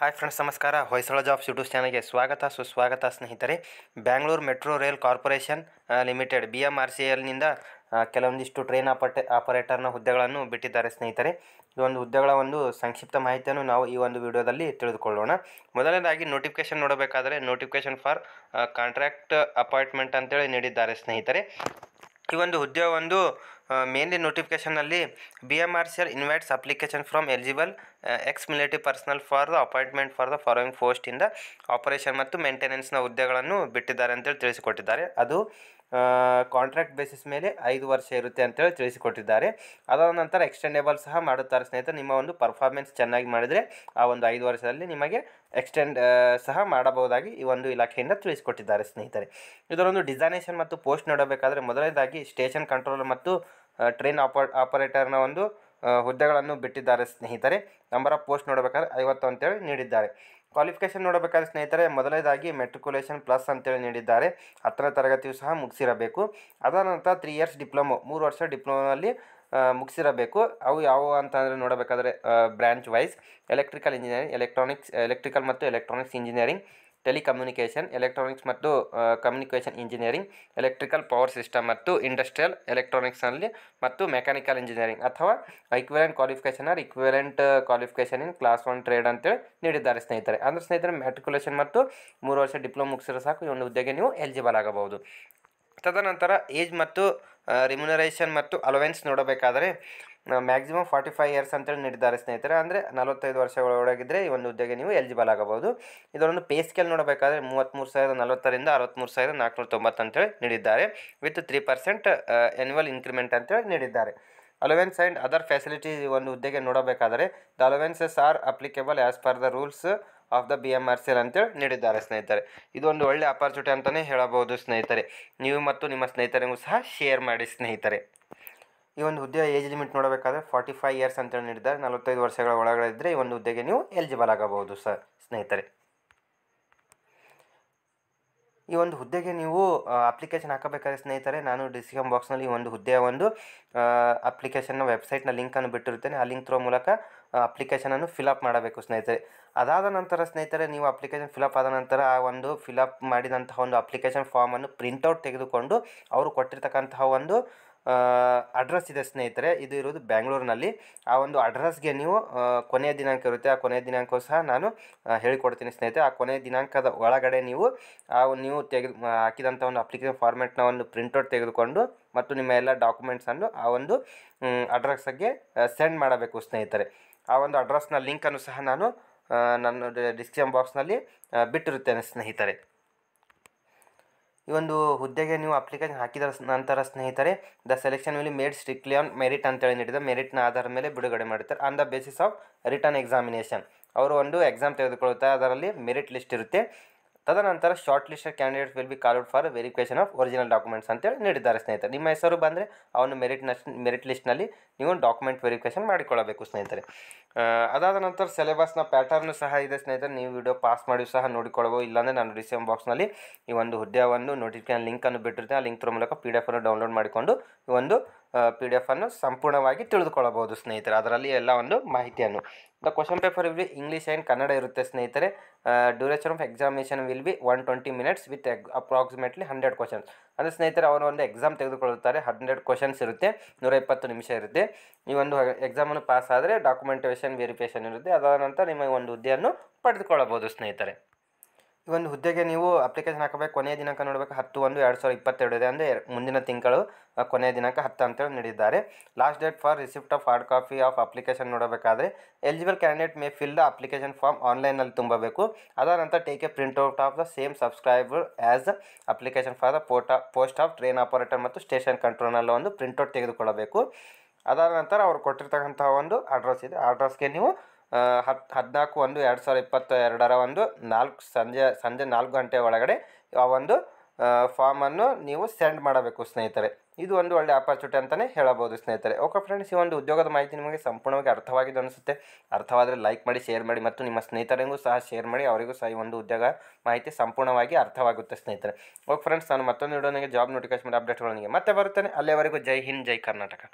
hi friends ನಮಸ್ಕಾರ Hoysala jobs YouTube ಚಾನಲ್ಗೆ ಸ್ವಾಗತ ಸುಸ್ವಾಗತ ಸ್ನೇಹಿತರೆ Bangalore metro rail corporation limited B M R C ಎಲ್ನಿಂದ ಕೆಲವೊಂದಿಷ್ಟು ಟ್ರೈನ್ ಆಪಟೆ ಆಪರೇಟರ್ನ ಹುದ್ದೆಗಳನ್ನು ಬಿಟ್ಟಿದ್ದಾರೆ ಸ್ನೇಹಿತರೆ ಈ ಒಂದು ಹುದ್ದೆಗಳ ಒಂದು ಸಂಕ್ಷಿಪ್ತ ಮಾಹಿತಿಯನ್ನು ನಾವು ಈ ಒಂದು ವಿಡಿಯೋದಲ್ಲಿ ತಿಳಿದುಕೊಳ್ಳೋಣ ಮೊದಲನೇದಾಗಿ ನೋಟಿಫಿಕೇಷನ್ ನೋಡಬೇಕಾದರೆ ನೋಟಿಫಿಕೇಷನ್ ಫಾರ್ ಕಾಂಟ್ರಾಕ್ಟ್ ಅಪಾಯಿಂಟ್ಮೆಂಟ್ ಅಂತೇಳಿ ನೀಡಿದ್ದಾರೆ ಸ್ನೇಹಿತರೆ ಈ ಒಂದು ಹುದ್ದೆ ಒಂದು ಮೇನ್ಲಿ ನೋಟಿಫಿಕೇಷನಲ್ಲಿ B M R C L invites application from eligible ex military personnel for the appointment for the following ಪೋಸ್ಟಿಂದ ಆಪರೇಷನ್ ಮತ್ತು ಮೇಂಟೆನೆನ್ಸ್ನ ಹುದ್ದೆಗಳನ್ನು ಬಿಟ್ಟಿದ್ದಾರೆ ಅಂತೇಳಿ ತಿಳಿಸಿಕೊಟ್ಟಿದ್ದಾರೆ ಅದು ಕಾಂಟ್ರಾಕ್ಟ್ ಬೇಸಿಸ್ ಮೇಲೆ ಐದು ವರ್ಷ ಇರುತ್ತೆ ಅಂತೇಳಿ ತಿಳಿಸಿಕೊಟ್ಟಿದ್ದಾರೆ ಅದಾದ ನಂತರ ಎಕ್ಸ್ಟೆಂಡೇಬಲ್ ಸಹ ಮಾಡುತ್ತಾರೆ ಸ್ನೇಹಿತರೆ ನಿಮ್ಮ ಒಂದು ಪರ್ಫಾರ್ಮೆನ್ಸ್ ಚೆನ್ನಾಗಿ ಮಾಡಿದರೆ ಆ ಒಂದು ಐದು ವರ್ಷದಲ್ಲಿ ನಿಮಗೆ ಎಕ್ಸ್ಟೆಂಡ್ ಸಹ ಮಾಡಬಹುದಾಗಿ ಈ ಒಂದು ಇಲಾಖೆಯಿಂದ ತಿಳಿಸಿಕೊಟ್ಟಿದ್ದಾರೆ ಸ್ನೇಹಿತರೆ ಇದರೊಂದು ಡಿಸೈನೇಷನ್ ಮತ್ತು ಪೋಸ್ಟ್ ನೋಡಬೇಕಾದ್ರೆ ಮೊದಲನೇದಾಗಿ ಸ್ಟೇಷನ್ ಕಂಟ್ರೋಲರ್ ಮತ್ತು ಟ್ರೈನ್ ಆಪರೇಟರ್ನ ಒಂದು ಹುದ್ದೆಗಳನ್ನು ಬಿಟ್ಟಿದ್ದಾರೆ ಸ್ನೇಹಿತರೆ ನಂಬರ್ ಆಫ್ ಪೋಸ್ಟ್ ನೋಡಬೇಕಾದ್ರೆ ಐವತ್ತು ಅಂತೇಳಿ ನೀಡಿದ್ದಾರೆ ಕ್ವಾಲಿಫಿಕೇಷನ್ ನೋಡಬೇಕಾದ್ರೆ ಸ್ನೇಹಿತರೆ ಮೊದಲನೇದಾಗಿ ಮೆಟ್ರಿಕುಲೇಷನ್ ಪ್ಲಸ್ ಅಂತೇಳಿ ನೀಡಿದ್ದಾರೆ ಹತ್ತನೇ ತರಗತಿಯು ಸಹ ಮುಗಿಸಿರಬೇಕು ಅದಾದ ನಂತರ ತ್ರೀ ಇಯರ್ಸ್ ಡಿಪ್ಲೊಮೊ ಮೂರು ವರ್ಷ ಡಿಪ್ಲೊಮೊನಲ್ಲಿ ಮುಗಿಸಿರಬೇಕು ಅವು ಯಾವುವು ಅಂತಂದರೆ ನೋಡಬೇಕಾದ್ರೆ branch wise electrical engineering electronics electrical ಮತ್ತು ಎಲೆಕ್ಟ್ರಾನಿಕ್ಸ್ ಇಂಜಿನಿಯರಿಂಗ್ ಟೆಲಿಕಮ್ಯುನಿಕೇಷನ್ ಎಲೆಕ್ಟ್ರಾನಿಕ್ಸ್ ಮತ್ತು communication engineering electrical power system ಮತ್ತು ಇಂಡಸ್ಟ್ರಿಯಲ್ ಎಲೆಕ್ಟ್ರಾನಿಕ್ಸ್ನಲ್ಲಿ ಮತ್ತು ಮೆಕ್ಯಾನಿಕಲ್ ಇಂಜಿನಿಯರಿಂಗ್ ಅಥವಾ equivalent qualification or equivalent qualification in class one trade ಅಂತೇಳಿ ನೀಡಿದ್ದಾರೆ ಸ್ನೇಹಿತರೆ ಅಂದರೆ ಸ್ನೇಹಿತರೆ ಮ್ಯಾಟ್ರಿಕ್ಯುಲೇಷನ್ ಮತ್ತು ಮೂರು ವರ್ಷ ಡಿಪ್ಲೊಮಾ ಮುಗಿಸಿದ್ರೆ ಸಾಕು ಈ ಒಂದು ಹುದ್ದೆಗೆ ನೀವು ಎಲಿಜಿಬಲ್ ಆಗಬಹುದು ತದನಂತರ ಏಜ್ ಮತ್ತು ರಿಮ್ಯುನರೇಷನ್ ಮತ್ತು ಅಲವೆನ್ಸ್ ನೋಡಬೇಕಾದರೆ ಮ್ಯಾಕ್ಸಿಮಮ್ ಫಾರ್ಟಿ ಫೈವ್ ಇಯರ್ಸ್ ಅಂತೇಳಿ ನೀಡಿದ್ದಾರೆ ಸ್ನೇಹಿತರೆ ಅಂದರೆ ನಲವತ್ತೈದು ವರ್ಷಗಳೊಳಗಿದ್ದರೆ ಒಳಗಿದ್ರೆ ಈ ಒಂದು ಹುದ್ದೆಗೆ ನೀವು ಎಲಿಜಿಬಲ್ ಆಗಬಹುದು ಇದರೊಂದು ಪೇ ಸ್ಕೇಲ್ ನೋಡಬೇಕಾದ್ರೆ ಮೂವತ್ತ್ಮೂರು ಸಾವಿರದ ನಲವತ್ತರಿಂದ ಅರವತ್ತ್ಮೂರು ಸಾವಿರದ ನಾಲ್ಕುನೂರ ತೊಂಬತ್ತು ಅಂತೇಳಿ ನೀಡಿದ್ದಾರೆ with three percent annual increment ಅಂತೇಳಿ ನೀಡಿದ್ದಾರೆ ಅಲೋವೆನ್ಸ್ ಆ್ಯಂಡ್ ಅದರ್ ಫೆಸಿಲಿಟಿ ಒಂದು ಹುದ್ದೆಗೆ ನೋಡಬೇಕಾದರೆ the allowances are applicable as per the rules of the B M R C L ಅಂತೇಳಿ ನೀಡಿದ್ದಾರೆ ಸ್ನೇಹಿತರೆ ಇದೊಂದು ಒಳ್ಳೆ ಅಪರ್ಚುನಿಟಿ ಅಂತಲೇ ಹೇಳಬಹುದು ಸ್ನೇಹಿತರೆ ನೀವು ಮತ್ತು ನಿಮ್ಮ ಸ್ನೇಹಿತರಿಗೂ ಸಹ ಶೇರ್ ಮಾಡಿ ಸ್ನೇಹಿತರೆ ಈ ಒಂದು ಹುದ್ದೆಯ ಏಜ್ ಲಿಮಿಟ್ ನೋಡಬೇಕಾದ್ರೆ ಫಾರ್ಟಿ ಫೈವ್ ಇಯರ್ಸ್ ಅಂತೇಳಿ ನೀಡಿದ್ದಾರೆ ನಲವತ್ತೈದು ವರ್ಷಗಳ ಒಳಗಡೆ ಇದ್ದರೆ ಈ ಒಂದು ಹುದ್ದೆಗೆ ನೀವು ಎಲಿಜಿಬಲ್ ಆಗಬಹುದು ಸರ್ ಸ್ನೇಹಿತರೆ ಈ ಒಂದು ಹುದ್ದೆಗೆ ನೀವು ಅಪ್ಲಿಕೇಶನ್ ಹಾಕಬೇಕಾದ್ರೆ ಸ್ನೇಹಿತರೆ ನಾನು ಬಾಕ್ಸ್ ಬಾಕ್ಸ್ನಲ್ಲಿ ಈ ಒಂದು ಹುದ್ದೆಯ ಒಂದು ಅಪ್ಲಿಕೇಶನ್ನ ವೆಬ್ಸೈಟ್ನ ಲಿಂಕನ್ನು ಬಿಟ್ಟಿರುತ್ತೇನೆ ಆ ಲಿಂಕ್ ಥ್ರೋ ಮೂಲಕ ಅಪ್ಲಿಕೇಶನನ್ನು ಫಿಲಪ್ ಮಾಡಬೇಕು ಸ್ನೇಹಿತರೆ ಅದಾದ ನಂತರ ಸ್ನೇಹಿತರೆ ನೀವು ಅಪ್ಲಿಕೇಶನ್ ಫಿಲಪ್ ಆದ ನಂತರ ಆ ಒಂದು ಫಿಲಪ್ ಮಾಡಿದಂತಹ ಒಂದು ಅಪ್ಲಿಕೇಶನ್ ಫಾರ್ಮನ್ನು ಪ್ರಿಂಟ್ಔಟ್ ತೆಗೆದುಕೊಂಡು ಅವರು ಕೊಟ್ಟಿರ್ತಕ್ಕಂತಹ ಒಂದು ಅಡ್ರೆಸ್ ಇದೆ ಸ್ನೇಹಿತರೆ ಇದು ಇರೋದು ಬ್ಯಾಂಗ್ಳೂರಿನಲ್ಲಿ ಆ ಒಂದು ಅಡ್ರೆಸ್ಗೆ ನೀವು ಕೊನೆಯ ದಿನಾಂಕ ಇರುತ್ತೆ ಆ ಕೊನೆಯ ದಿನಾಂಕವು ಸಹ ನಾನು ಹೇಳಿಕೊಡ್ತೀನಿ ಸ್ನೇಹಿತರೆ ಆ ಕೊನೆಯ ದಿನಾಂಕದ ಒಳಗಡೆ ನೀವು ಆ ನೀವು ತೆಗೆದು ಹಾಕಿದಂಥ ಒಂದು ಅಪ್ಲಿಕೇಶನ್ ಫಾರ್ಮೆಟ್ನ ಒಂದು ಪ್ರಿಂಟೌಟ್ ತೆಗೆದುಕೊಂಡು ಮತ್ತು ನಿಮ್ಮ ಎಲ್ಲ ಡಾಕ್ಯುಮೆಂಟ್ಸನ್ನು ಆ ಒಂದು ಅಡ್ರೆಸ್ಗೆ ಸೆಂಡ್ ಮಾಡಬೇಕು ಸ್ನೇಹಿತರೆ ಆ ಒಂದು ಅಡ್ರೆಸ್ನ ಲಿಂಕನ್ನು ಸಹ ನಾನು ನನ್ನ ಡಿಸ್ಕ್ರಿಪ್ಷನ್ ಬಾಕ್ಸ್ನಲ್ಲಿ ಬಿಟ್ಟಿರುತ್ತೇನೆ ಸ್ನೇಹಿತರೆ ಈ ಒಂದು ಹುದ್ದೆಗೆ ನೀವು ಅಪ್ಲಿಕೇಶನ್ ಹಾಕಿದ ನಂತರ ಸ್ನೇಹಿತರೆ the selection will made strictly on merit ಅಂತೇಳಿ ನೀಡಿದ ಮೆರಿಟ್ನ ಆಧಾರ ಮೇಲೆ ಬಿಡುಗಡೆ ಮಾಡ್ತಾರೆ on the basis of written examination ಅವರು ಒಂದು ಎಕ್ಸಾಮ್ ತೆಗೆದುಕೊಳ್ಳುತ್ತಾರೆ ಅದರಲ್ಲಿ ಮೆರಿಟ್ ಲಿಸ್ಟ್ ಇರುತ್ತೆ ತದನಂತರ short listed candidate will be called for verification of original documents ಅಂತೇಳಿ ನೀಡಿದ್ದಾರೆ ಸ್ನೇಹಿತರೆ ನಿಮ್ಮ ಹೆಸರು ಬಂದರೆ ಅವನು ಮೆರಿಟ್ ಮೆರಿಟ್ ಲಿಸ್ಟ್ನಲ್ಲಿ ನೀವು ಡಾಕ್ಯುಮೆಂಟ್ ವೆರಿಫಿಕೇಶನ್ ಮಾಡಿಕೊಳ್ಳಬೇಕು ಸ್ನೇಹಿತರೆ ಅದಾದ ನಂತರ ಸಿಲೆಬಸ್ನ ಪ್ಯಾಟರ್ನು ಸಹ ಇದೆ ಸ್ನೇಹಿತರೆ ನೀವು ವಿಡಿಯೋ ಪಾಸ್ ಮಾಡಿ ಸಹ ನೋಡಿಕೊಳ್ಳಬಹುದು ಇಲ್ಲಾಂದರೆ ನಾನು ಡಿಸಿಎಂ ಬಾಕ್ಸ್ನಲ್ಲಿ ಈ ಒಂದು ಹುದ್ದೆ ಒಂದು ನೋಟಿಫಿಕೇಶನ್ ಲಿಂಕನ್ನು ಬಿಟ್ಟಿರ್ತೀನಿ ಆ ಲಿಂಕ್ ಮೂಲಕ ಪಿ ಡಿ ಎಫನ್ನು ಡೌನ್ಲೋಡ್ ಮಾಡಿಕೊಂಡು ಈ ಒಂದು ಪಿ ಡಿ ಎಫನ್ನು ಸಂಪೂರ್ಣವಾಗಿ ತಿಳಿದುಕೊಳ್ಳಬಹುದು ಸ್ನೇಹಿತರೆ ಅದರಲ್ಲಿ ಎಲ್ಲ ಒಂದು ಮಾಹಿತಿಯನ್ನು the question paper will be English and Kannada ಇರುತ್ತೆ ಸ್ನೇಹಿತರೆ duration of examination will be one twenty minutes with ಎಕ್ ಅಪ್ರಾಕ್ಸಿಮೇಟ್ಲಿ ಹಂಡ್ರೆಡ್ ಕ್ವಶನ್ಸ್ ಅಂದರೆ ಸ್ನೇಹಿತರೆ ಅವರು ಒಂದು ಎಕ್ಸಾಮ್ ತೆಗೆದುಕೊಳ್ಳುತ್ತಾರೆ ಹಂಡ್ರೆಡ್ ಕ್ವಶನ್ಸ್ ಇರುತ್ತೆ ನೂರ ಇಪ್ಪತ್ತು ನಿಮಿಷ ಇರುತ್ತೆ ಈ ಒಂದು ಎಕ್ಸಾಮನ್ನು ಪಾಸ್ ಆದರೆ ಡಾಕ್ಯುಮೆಂಟೇಷನ್ ವೆರಿಫಿಕೇಷನ್ ಇರುತ್ತೆ ಅದಾದ ನಂತರ ನಿಮಗೆ ಒಂದು ಹುದ್ದೆಯನ್ನು ಪಡೆದುಕೊಳ್ಳಬಹುದು ಸ್ನೇಹಿತರೆ ಈ ಒಂದು ಹುದ್ದೆಗೆ ನೀವು ಅಪ್ಲಿಕೇಶನ್ ಹಾಕಬೇಕು ಕೊನೆಯ ದಿನಾಂಕ ನೋಡಬೇಕು ಹತ್ತು ಒಂದು ಎರಡು ಸಾವಿರದ ಇಪ್ಪತ್ತೆರಡು ಇದೆ ಅಂದರೆ ಮುಂದಿನ ತಿಂಗಳು ಕೊನೆಯ ದಿನಾಂಕ ಹತ್ತು ಅಂತೇಳಿ ನೀಡಿದ್ದಾರೆ last date for receipt of hard copy of application ನೋಡಬೇಕಾದ್ರೆ eligible candidate may fill the application form ಆನ್ಲೈನಲ್ಲಿ ತುಂಬಬೇಕು ಅದಾದ ನಂತರ take a print out of the same subscriber as application for the ಪೋಟ ಪೋಸ್ಟ್ ಆಫ್ ಟ್ರೈನ್ ಆಪರೇಟರ್ ಮತ್ತು station ಕಂಟ್ರೋಲ್ನಲ್ಲಿ ಒಂದು out ತೆಗೆದುಕೊಳ್ಳಬೇಕು ಅದಾದ ನಂತರ ಅವರು ಕೊಟ್ಟಿರ್ತಕ್ಕಂಥ ಒಂದು ಅಡ್ರೆಸ್ ಇದೆ ಆ ಅಡ್ರೆಸ್ಗೆ ನೀವು ಹತ್ತು ಹದಿನಾಲ್ಕು ಒಂದು ಎರಡು ಸಾವಿರದ ಇಪ್ಪತ್ತ ಎರಡರ ಒಂದು ನಾಲ್ಕು ಸಂಜೆ ಸಂಜೆ ನಾಲ್ಕು ಗಂಟೆ ಒಳಗಡೆ ಆ ಒಂದು ಫಾರ್ಮನ್ನು ನೀವು ಸೆಂಡ್ ಮಾಡಬೇಕು ಸ್ನೇಹಿತರೆ ಇದು ಒಂದು ಒಳ್ಳೆ ಆಪರ್ಚುನಿಟಿ ಅಂತಲೇ ಹೇಳಬಹುದು ಸ್ನೇಹಿತರೆ ಓಕೆ ಫ್ರೆಂಡ್ಸ್ ಈ ಒಂದು ಉದ್ಯೋಗದ ಮಾಹಿತಿ ನಿಮಗೆ ಸಂಪೂರ್ಣವಾಗಿ ಅರ್ಥವಾಗಿದ್ದು ಅನಿಸುತ್ತೆ ಅರ್ಥವಾದರೆ ಲೈಕ್ ಮಾಡಿ ಶೇರ್ ಮಾಡಿ ಮತ್ತು ನಿಮ್ಮ ಸ್ನೇಹಿತರಿಗೂ ಸಹ ಶೇರ್ ಮಾಡಿ ಅವರಿಗೂ ಸಹ ಈ ಒಂದು ಉದ್ಯೋಗ ಮಾಹಿತಿ ಸಂಪೂರ್ಣವಾಗಿ ಅರ್ಥವಾಗುತ್ತೆ ಸ್ನೇಹಿತರೆ ಓಕೆ ಫ್ರೆಂಡ್ಸ್ ನಾನು ಮತ್ತೊಂದು ನನಗೆ ಜಾಬ್ ನೋಟಿಫಿಕೇಶನ್ ಅಪ್ಡೇಟ್ಗಳೊಂದಿಗೆ ಮತ್ತೆ ಬರುತ್ತೇನೆ ಅಲ್ಲಿಯವರೆಗೂ ಜೈ ಹಿಂದ್ ಜೈ ಕರ್ನಾಟಕ